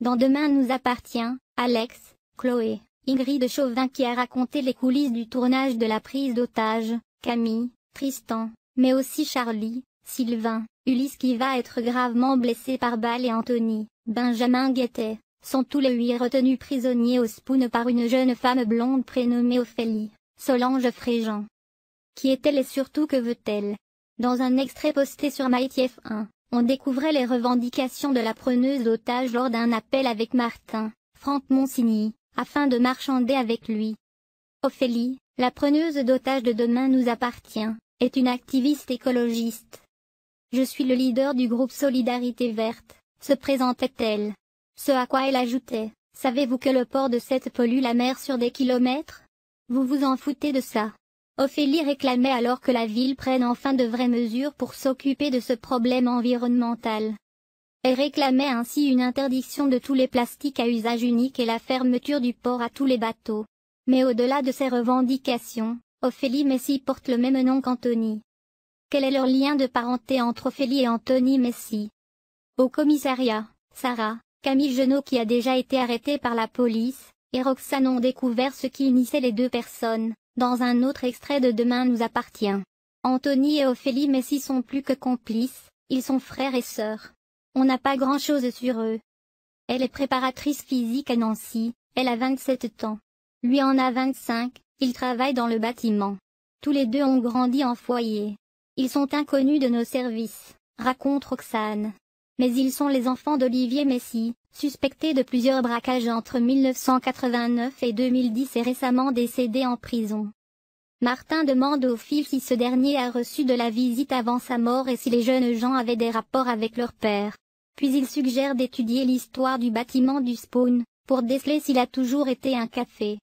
Dans Demain nous appartient, Alex, Chloé, Ingrid Chauvin qui a raconté les coulisses du tournage de la prise d'otage, Camille, Tristan, mais aussi Charlie, Sylvain, Ulysse qui va être gravement blessé par balle et Anthony, Benjamin Guettet, sont tous les huit retenus prisonniers au spoon par une jeune femme blonde prénommée Ophélie, Solange Fréjean. Qui est-elle et surtout que veut-elle Dans un extrait posté sur MyTF1 on découvrait les revendications de la preneuse d'otages lors d'un appel avec Martin, Franck Monsigny, afin de marchander avec lui. Ophélie, la preneuse d'otages de Demain nous appartient, est une activiste écologiste. Je suis le leader du groupe Solidarité Verte, se présentait-elle. Ce à quoi elle ajoutait, savez-vous que le port de cette pollue la mer sur des kilomètres Vous vous en foutez de ça. Ophélie réclamait alors que la ville prenne enfin de vraies mesures pour s'occuper de ce problème environnemental. Elle réclamait ainsi une interdiction de tous les plastiques à usage unique et la fermeture du port à tous les bateaux. Mais au-delà de ces revendications, Ophélie Messi porte le même nom qu'Anthony. Quel est leur lien de parenté entre Ophélie et Anthony Messi Au commissariat, Sarah, Camille Genot qui a déjà été arrêtée par la police, et Roxane ont découvert ce qui unissait les deux personnes, dans un autre extrait de Demain nous appartient. Anthony et Ophélie Messi sont plus que complices, ils sont frères et sœurs. On n'a pas grand-chose sur eux. Elle est préparatrice physique à Nancy, elle a 27 ans. Lui en a 25, il travaille dans le bâtiment. Tous les deux ont grandi en foyer. Ils sont inconnus de nos services, raconte Roxane. Mais ils sont les enfants d'Olivier Messi, Suspecté de plusieurs braquages entre 1989 et 2010 et récemment décédé en prison. Martin demande au fils si ce dernier a reçu de la visite avant sa mort et si les jeunes gens avaient des rapports avec leur père. Puis il suggère d'étudier l'histoire du bâtiment du Spawn, pour déceler s'il a toujours été un café.